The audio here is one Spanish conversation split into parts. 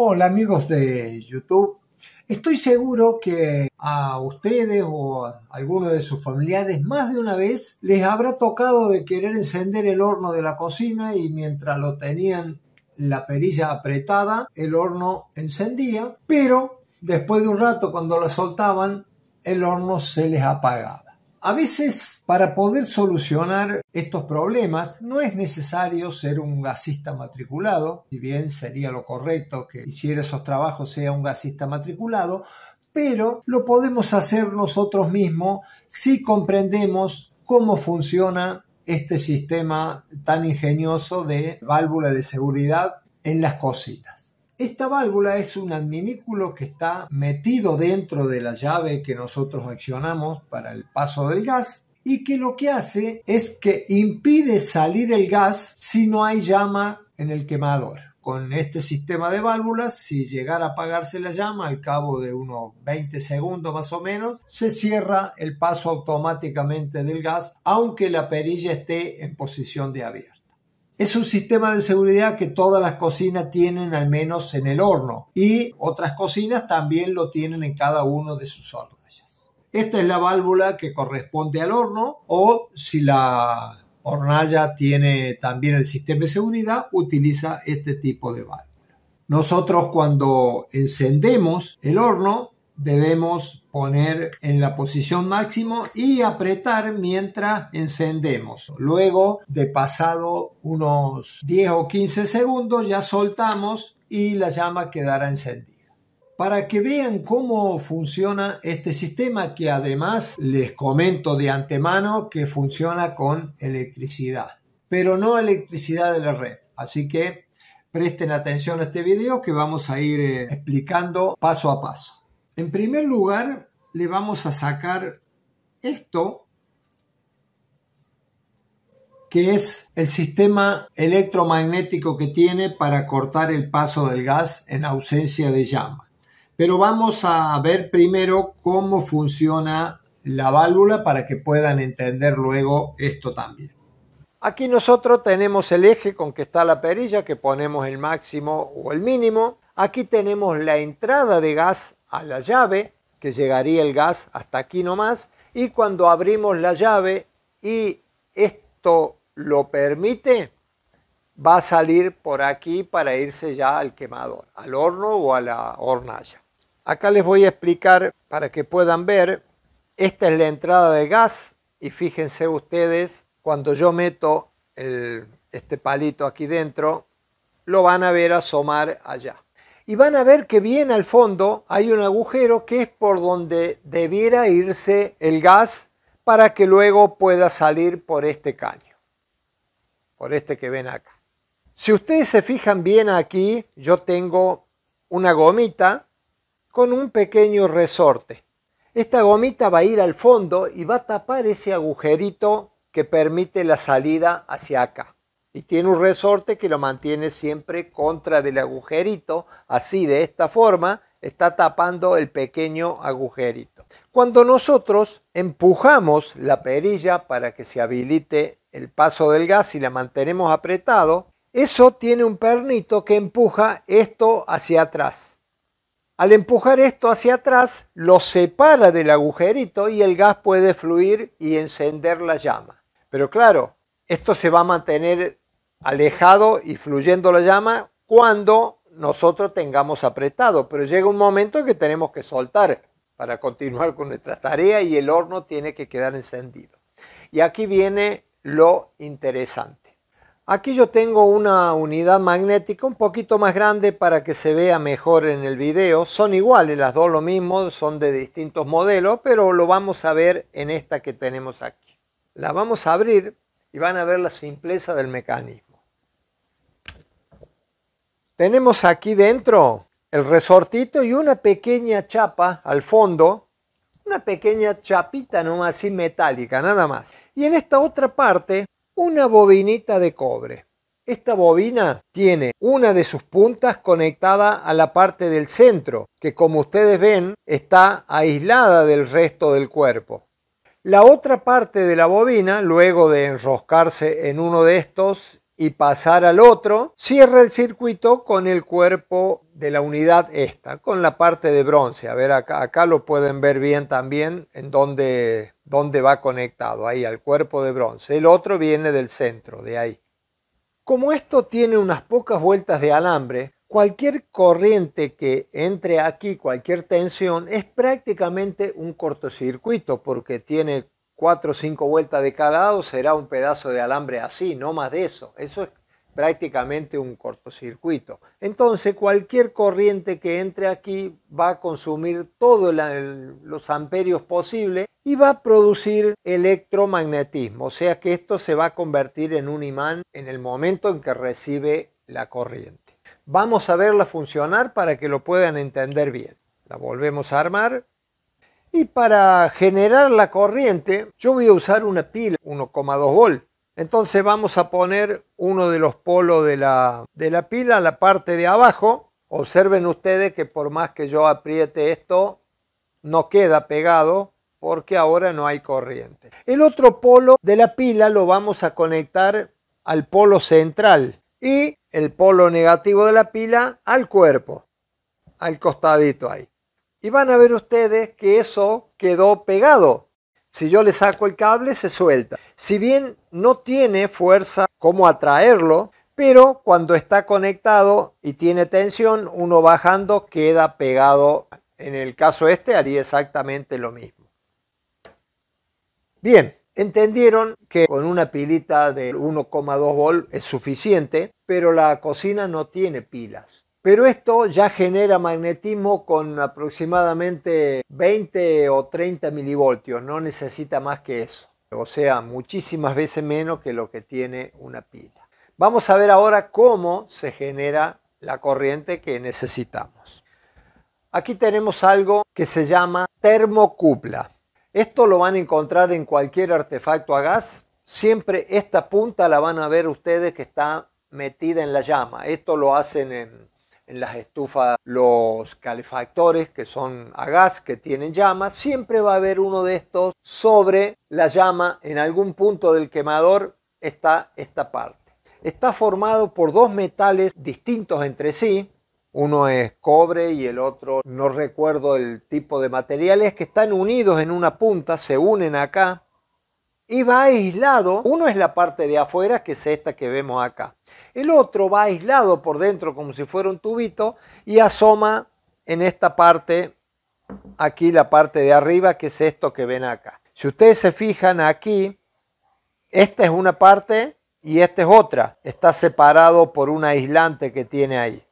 Hola amigos de YouTube, estoy seguro que a ustedes o a alguno de sus familiares más de una vez les habrá tocado de querer encender el horno de la cocina y mientras lo tenían la perilla apretada, el horno encendía, pero después de un rato cuando lo soltaban, el horno se les apagaba. A veces, para poder solucionar estos problemas, no es necesario ser un gasista matriculado, si bien sería lo correcto que hiciera esos trabajos sea un gasista matriculado, pero lo podemos hacer nosotros mismos si comprendemos cómo funciona este sistema tan ingenioso de válvula de seguridad en las cocinas. Esta válvula es un adminículo que está metido dentro de la llave que nosotros accionamos para el paso del gas y que lo que hace es que impide salir el gas si no hay llama en el quemador. Con este sistema de válvulas, si llegara a apagarse la llama, al cabo de unos 20 segundos más o menos, se cierra el paso automáticamente del gas, aunque la perilla esté en posición de abierto. Es un sistema de seguridad que todas las cocinas tienen al menos en el horno y otras cocinas también lo tienen en cada uno de sus hornallas. Esta es la válvula que corresponde al horno o si la hornalla tiene también el sistema de seguridad, utiliza este tipo de válvula. Nosotros cuando encendemos el horno debemos poner en la posición máximo y apretar mientras encendemos. Luego de pasado unos 10 o 15 segundos ya soltamos y la llama quedará encendida. Para que vean cómo funciona este sistema que además les comento de antemano que funciona con electricidad, pero no electricidad de la red. Así que presten atención a este video que vamos a ir eh, explicando paso a paso. En primer lugar, le vamos a sacar esto, que es el sistema electromagnético que tiene para cortar el paso del gas en ausencia de llama. Pero vamos a ver primero cómo funciona la válvula para que puedan entender luego esto también. Aquí nosotros tenemos el eje con que está la perilla, que ponemos el máximo o el mínimo. Aquí tenemos la entrada de gas a la llave, que llegaría el gas hasta aquí nomás, y cuando abrimos la llave y esto lo permite, va a salir por aquí para irse ya al quemador, al horno o a la hornalla. Acá les voy a explicar para que puedan ver, esta es la entrada de gas y fíjense ustedes, cuando yo meto este palito aquí dentro, lo van a ver asomar allá y van a ver que bien al fondo hay un agujero que es por donde debiera irse el gas para que luego pueda salir por este caño, por este que ven acá. Si ustedes se fijan bien aquí, yo tengo una gomita con un pequeño resorte. Esta gomita va a ir al fondo y va a tapar ese agujerito que permite la salida hacia acá y tiene un resorte que lo mantiene siempre contra del agujerito, así de esta forma está tapando el pequeño agujerito. Cuando nosotros empujamos la perilla para que se habilite el paso del gas y la mantenemos apretado, eso tiene un pernito que empuja esto hacia atrás. Al empujar esto hacia atrás, lo separa del agujerito y el gas puede fluir y encender la llama. Pero claro, esto se va a mantener alejado y fluyendo la llama cuando nosotros tengamos apretado, pero llega un momento que tenemos que soltar para continuar con nuestra tarea y el horno tiene que quedar encendido. Y aquí viene lo interesante. Aquí yo tengo una unidad magnética un poquito más grande para que se vea mejor en el video. Son iguales, las dos lo mismo, son de distintos modelos, pero lo vamos a ver en esta que tenemos aquí. La vamos a abrir y van a ver la simpleza del mecanismo. Tenemos aquí dentro el resortito y una pequeña chapa al fondo, una pequeña chapita nomás así metálica, nada más. Y en esta otra parte, una bobinita de cobre. Esta bobina tiene una de sus puntas conectada a la parte del centro, que como ustedes ven está aislada del resto del cuerpo. La otra parte de la bobina, luego de enroscarse en uno de estos y pasar al otro, cierra el circuito con el cuerpo de la unidad esta, con la parte de bronce. A ver, acá, acá lo pueden ver bien también en dónde, dónde va conectado, ahí al cuerpo de bronce. El otro viene del centro, de ahí. Como esto tiene unas pocas vueltas de alambre, cualquier corriente que entre aquí, cualquier tensión, es prácticamente un cortocircuito porque tiene 4 o cinco vueltas de cada lado será un pedazo de alambre así, no más de eso. Eso es prácticamente un cortocircuito. Entonces cualquier corriente que entre aquí va a consumir todos los amperios posibles y va a producir electromagnetismo, o sea que esto se va a convertir en un imán en el momento en que recibe la corriente. Vamos a verla funcionar para que lo puedan entender bien. La volvemos a armar y para generar la corriente, yo voy a usar una pila, 1,2 volt. Entonces vamos a poner uno de los polos de la, de la pila, la parte de abajo. Observen ustedes que por más que yo apriete esto, no queda pegado porque ahora no hay corriente. El otro polo de la pila lo vamos a conectar al polo central y el polo negativo de la pila al cuerpo, al costadito ahí. Y van a ver ustedes que eso quedó pegado. Si yo le saco el cable, se suelta. Si bien no tiene fuerza como atraerlo, pero cuando está conectado y tiene tensión, uno bajando queda pegado. En el caso este haría exactamente lo mismo. Bien, entendieron que con una pilita de 1,2 volt es suficiente, pero la cocina no tiene pilas. Pero esto ya genera magnetismo con aproximadamente 20 o 30 milivoltios, no necesita más que eso. O sea, muchísimas veces menos que lo que tiene una pila. Vamos a ver ahora cómo se genera la corriente que necesitamos. Aquí tenemos algo que se llama termocupla. Esto lo van a encontrar en cualquier artefacto a gas. Siempre esta punta la van a ver ustedes que está metida en la llama. Esto lo hacen en en las estufas los calefactores que son a gas, que tienen llama, siempre va a haber uno de estos sobre la llama, en algún punto del quemador está esta parte. Está formado por dos metales distintos entre sí, uno es cobre y el otro no recuerdo el tipo de materiales que están unidos en una punta, se unen acá y va aislado. Uno es la parte de afuera, que es esta que vemos acá. El otro va aislado por dentro como si fuera un tubito y asoma en esta parte, aquí la parte de arriba, que es esto que ven acá. Si ustedes se fijan aquí, esta es una parte y esta es otra. Está separado por un aislante que tiene ahí.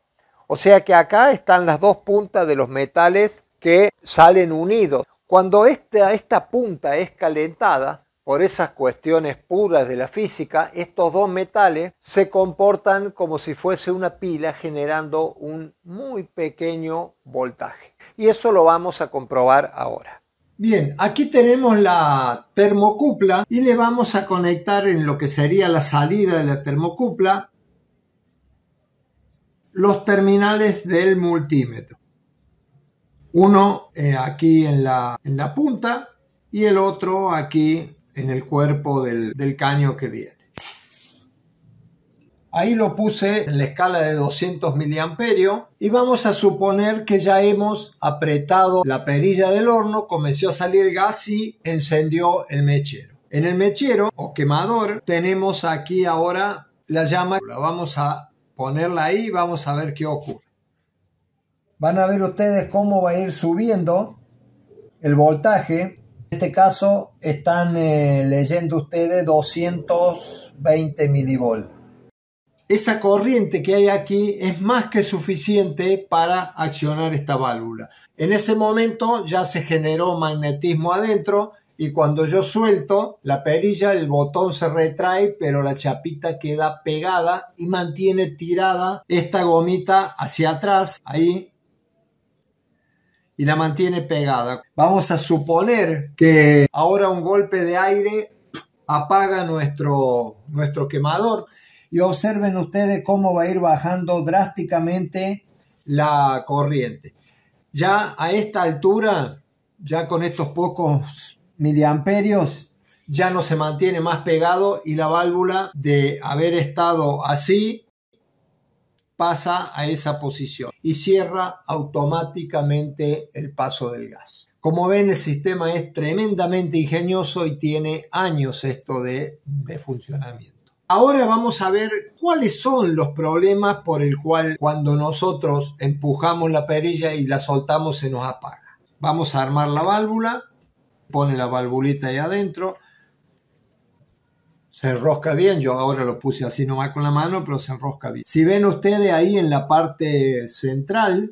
O sea que acá están las dos puntas de los metales que salen unidos. Cuando esta, esta punta es calentada, por esas cuestiones puras de la física, estos dos metales se comportan como si fuese una pila generando un muy pequeño voltaje. Y eso lo vamos a comprobar ahora. Bien, aquí tenemos la termocupla y le vamos a conectar en lo que sería la salida de la termocupla los terminales del multímetro. Uno eh, aquí en la, en la punta y el otro aquí en el cuerpo del, del caño que viene. Ahí lo puse en la escala de 200 miliamperio y vamos a suponer que ya hemos apretado la perilla del horno, comenzó a salir el gas y encendió el mechero. En el mechero o quemador tenemos aquí ahora la llama, la vamos a ponerla ahí y vamos a ver qué ocurre. Van a ver ustedes cómo va a ir subiendo el voltaje en este caso están eh, leyendo ustedes 220 milivolts. Esa corriente que hay aquí es más que suficiente para accionar esta válvula. En ese momento ya se generó magnetismo adentro y cuando yo suelto la perilla el botón se retrae pero la chapita queda pegada y mantiene tirada esta gomita hacia atrás ahí y la mantiene pegada. Vamos a suponer que ahora un golpe de aire apaga nuestro, nuestro quemador y observen ustedes cómo va a ir bajando drásticamente la corriente. Ya a esta altura, ya con estos pocos miliamperios, ya no se mantiene más pegado y la válvula de haber estado así pasa a esa posición y cierra automáticamente el paso del gas. Como ven, el sistema es tremendamente ingenioso y tiene años esto de, de funcionamiento. Ahora vamos a ver cuáles son los problemas por el cual cuando nosotros empujamos la perilla y la soltamos se nos apaga. Vamos a armar la válvula, pone la valvulita ahí adentro, se enrosca bien. Yo ahora lo puse así nomás con la mano, pero se enrosca bien. Si ven ustedes ahí en la parte central,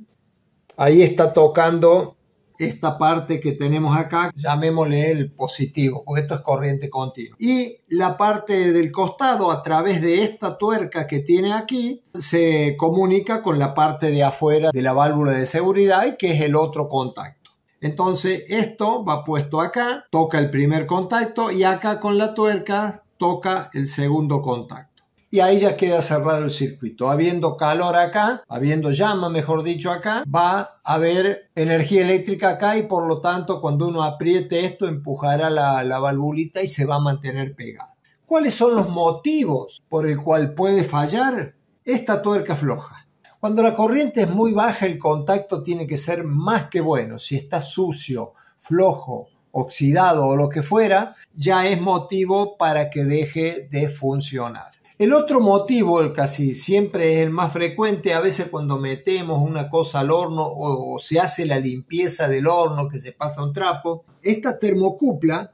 ahí está tocando esta parte que tenemos acá, llamémosle el positivo, porque esto es corriente continua. Y la parte del costado, a través de esta tuerca que tiene aquí, se comunica con la parte de afuera de la válvula de seguridad, que es el otro contacto. Entonces esto va puesto acá, toca el primer contacto y acá con la tuerca toca el segundo contacto. Y ahí ya queda cerrado el circuito. Habiendo calor acá, habiendo llama, mejor dicho, acá, va a haber energía eléctrica acá y por lo tanto cuando uno apriete esto empujará la, la valvulita y se va a mantener pegada. ¿Cuáles son los motivos por el cual puede fallar esta tuerca floja? Cuando la corriente es muy baja, el contacto tiene que ser más que bueno. Si está sucio, flojo, oxidado o lo que fuera, ya es motivo para que deje de funcionar. El otro motivo, el casi siempre es el más frecuente, a veces cuando metemos una cosa al horno o, se hace la limpieza del horno que se pasa un trapo, esta termocupla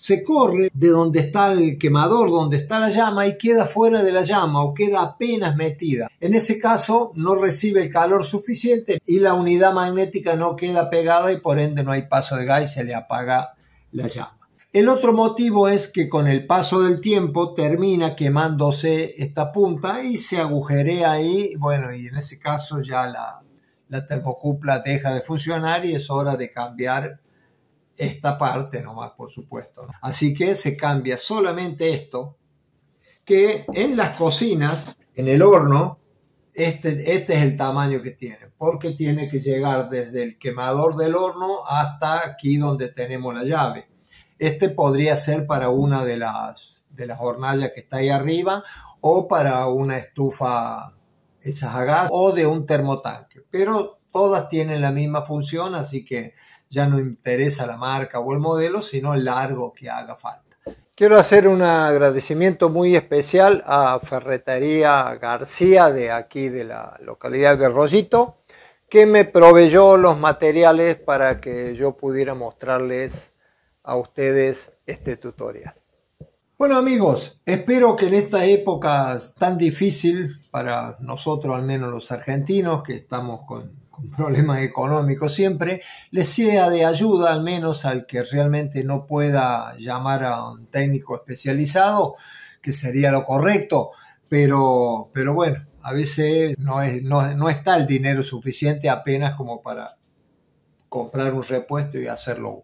se corre de donde está el quemador, donde está la llama y queda fuera de la llama o queda apenas metida. En ese caso no recibe el calor suficiente y la unidad magnética no queda pegada y por ende no hay paso de gas y se le apaga la llama. El otro motivo es que con el paso del tiempo termina quemándose esta punta y se agujerea ahí, bueno, y en ese caso ya la, la termocupla deja de funcionar y es hora de cambiar esta parte nomás, por supuesto. Así que se cambia solamente esto, que en las cocinas, en el horno, este, este es el tamaño que tiene, porque tiene que llegar desde el quemador del horno hasta aquí donde tenemos la llave. Este podría ser para una de las, de las hornallas que está ahí arriba o para una estufa hecha a gas o de un termotanque, pero todas tienen la misma función, así que ya no interesa la marca o el modelo, sino el largo que haga falta. Quiero hacer un agradecimiento muy especial a Ferretería García de aquí de la localidad de Rollito, que me proveyó los materiales para que yo pudiera mostrarles a ustedes este tutorial. Bueno amigos, espero que en esta época tan difícil para nosotros, al menos los argentinos, que estamos con un problemas económicos siempre, le sea de ayuda al menos al que realmente no pueda llamar a un técnico especializado, que sería lo correcto, pero, pero bueno, a veces no, es, no, no está el dinero suficiente apenas como para comprar un repuesto y hacerlo uno.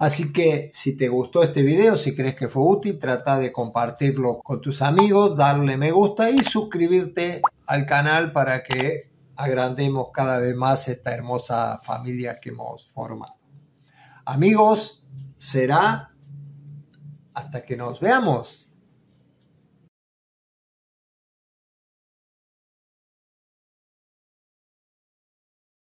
Así que si te gustó este video, si crees que fue útil, trata de compartirlo con tus amigos, darle me gusta y suscribirte al canal para que agrandemos cada vez más esta hermosa familia que hemos formado. Amigos, será hasta que nos veamos.